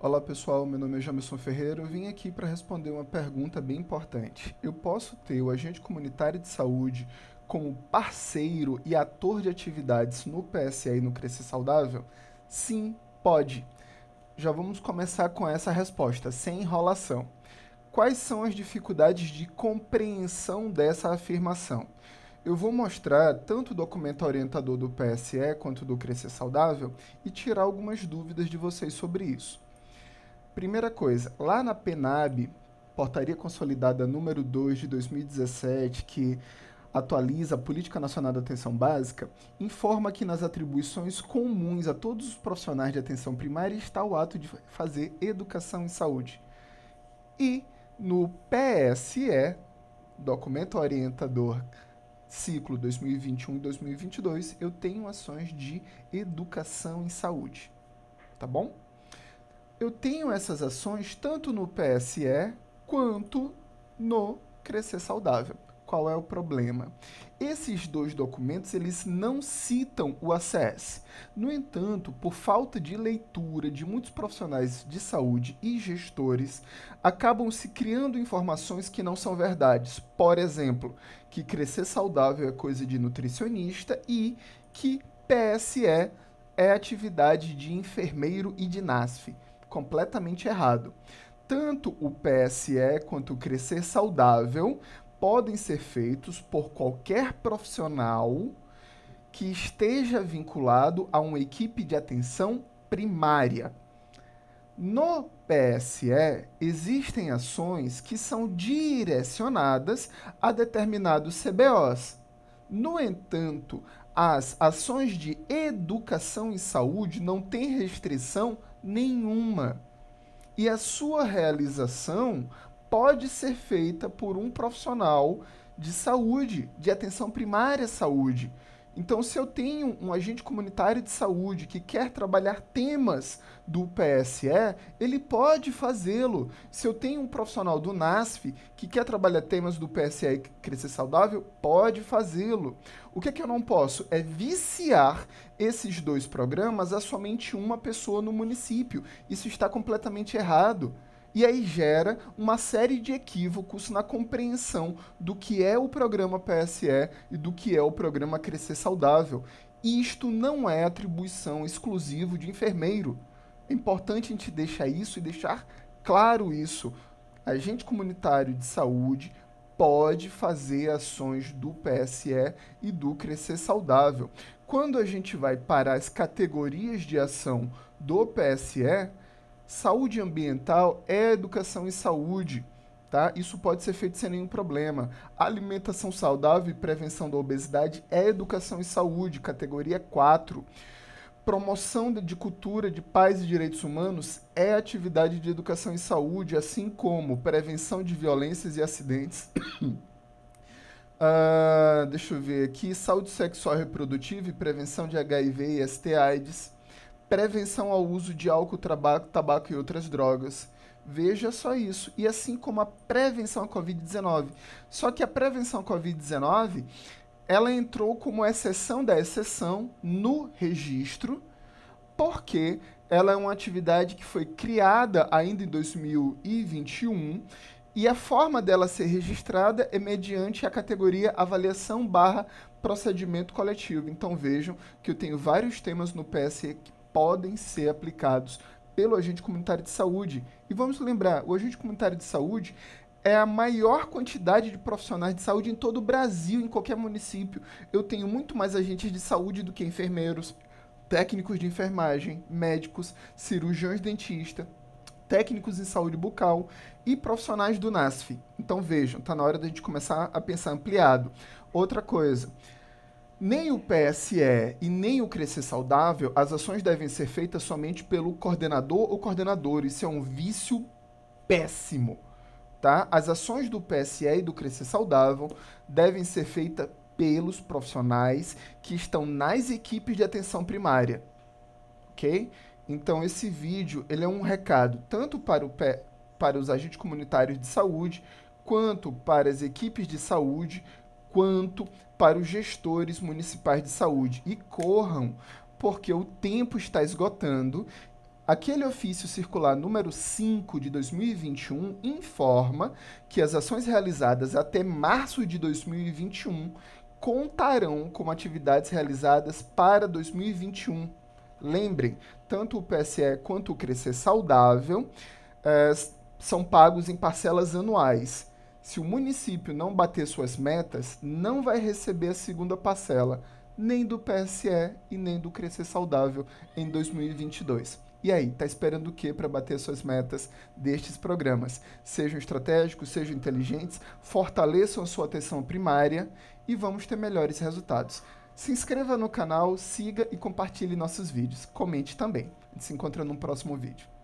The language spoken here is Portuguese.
Olá pessoal, meu nome é Jamerson Ferreira. Eu vim aqui para responder uma pergunta bem importante. Eu posso ter o agente comunitário de saúde como parceiro e ator de atividades no PSA e no Crescer Saudável? Sim, pode. Já vamos começar com essa resposta, sem enrolação. Quais são as dificuldades de compreensão dessa afirmação? eu vou mostrar tanto o documento orientador do PSE quanto do Crescer Saudável e tirar algumas dúvidas de vocês sobre isso. Primeira coisa, lá na PENAB, portaria consolidada número 2 de 2017, que atualiza a Política Nacional de Atenção Básica, informa que nas atribuições comuns a todos os profissionais de atenção primária está o ato de fazer educação e saúde. E no PSE, Documento Orientador Ciclo 2021 e 2022, eu tenho ações de educação em saúde. Tá bom? eu tenho essas ações tanto no PSE quanto no Crescer Saudável. Qual é o problema? Esses dois documentos eles não citam o ACS. No entanto, por falta de leitura de muitos profissionais de saúde e gestores, acabam se criando informações que não são verdades. Por exemplo, que crescer saudável é coisa de nutricionista e que PSE é atividade de enfermeiro e de NASF completamente errado. Tanto o PSE quanto o Crescer Saudável podem ser feitos por qualquer profissional que esteja vinculado a uma equipe de atenção primária. No PSE, existem ações que são direcionadas a determinados CBOs. No entanto, as ações de educação e saúde não têm restrição nenhuma. E a sua realização pode ser feita por um profissional de saúde, de atenção primária à saúde, então, se eu tenho um agente comunitário de saúde que quer trabalhar temas do PSE, ele pode fazê-lo. Se eu tenho um profissional do NASF que quer trabalhar temas do PSE e crescer saudável, pode fazê-lo. O que, é que eu não posso é viciar esses dois programas a somente uma pessoa no município. Isso está completamente errado. E aí gera uma série de equívocos na compreensão do que é o programa PSE e do que é o programa Crescer Saudável. Isto não é atribuição exclusiva de enfermeiro. É importante a gente deixar isso e deixar claro isso. Agente comunitário de saúde pode fazer ações do PSE e do Crescer Saudável. Quando a gente vai para as categorias de ação do PSE, Saúde ambiental é educação e saúde, tá? Isso pode ser feito sem nenhum problema. Alimentação saudável e prevenção da obesidade é educação e saúde, categoria 4. Promoção de cultura de paz e direitos humanos é atividade de educação e saúde, assim como prevenção de violências e acidentes. uh, deixa eu ver aqui. Saúde sexual e reprodutiva e prevenção de HIV e ST-AIDS prevenção ao uso de álcool, tabaco e outras drogas. Veja só isso. E assim como a prevenção à Covid-19. Só que a prevenção à Covid-19, ela entrou como exceção da exceção no registro, porque ela é uma atividade que foi criada ainda em 2021 e a forma dela ser registrada é mediante a categoria avaliação barra procedimento coletivo. Então vejam que eu tenho vários temas no PSE podem ser aplicados pelo agente comunitário de saúde. E vamos lembrar, o agente comunitário de saúde é a maior quantidade de profissionais de saúde em todo o Brasil, em qualquer município. Eu tenho muito mais agentes de saúde do que enfermeiros, técnicos de enfermagem, médicos, cirurgiões dentistas, técnicos em saúde bucal e profissionais do NASF. Então vejam, está na hora da gente começar a pensar ampliado. Outra coisa, nem o PSE e nem o Crescer Saudável, as ações devem ser feitas somente pelo coordenador ou coordenador. Isso é um vício péssimo. Tá? As ações do PSE e do Crescer Saudável devem ser feitas pelos profissionais que estão nas equipes de atenção primária. OK? Então esse vídeo, ele é um recado tanto para o para os agentes comunitários de saúde, quanto para as equipes de saúde, quanto para os gestores municipais de saúde. E corram, porque o tempo está esgotando. Aquele ofício circular número 5 de 2021 informa que as ações realizadas até março de 2021 contarão como atividades realizadas para 2021. Lembrem, tanto o PSE quanto o Crescer Saudável eh, são pagos em parcelas anuais. Se o município não bater suas metas, não vai receber a segunda parcela, nem do PSE e nem do Crescer Saudável em 2022. E aí, tá esperando o que para bater suas metas destes programas? Sejam estratégicos, sejam inteligentes, fortaleçam a sua atenção primária e vamos ter melhores resultados. Se inscreva no canal, siga e compartilhe nossos vídeos. Comente também. A gente se encontra no próximo vídeo.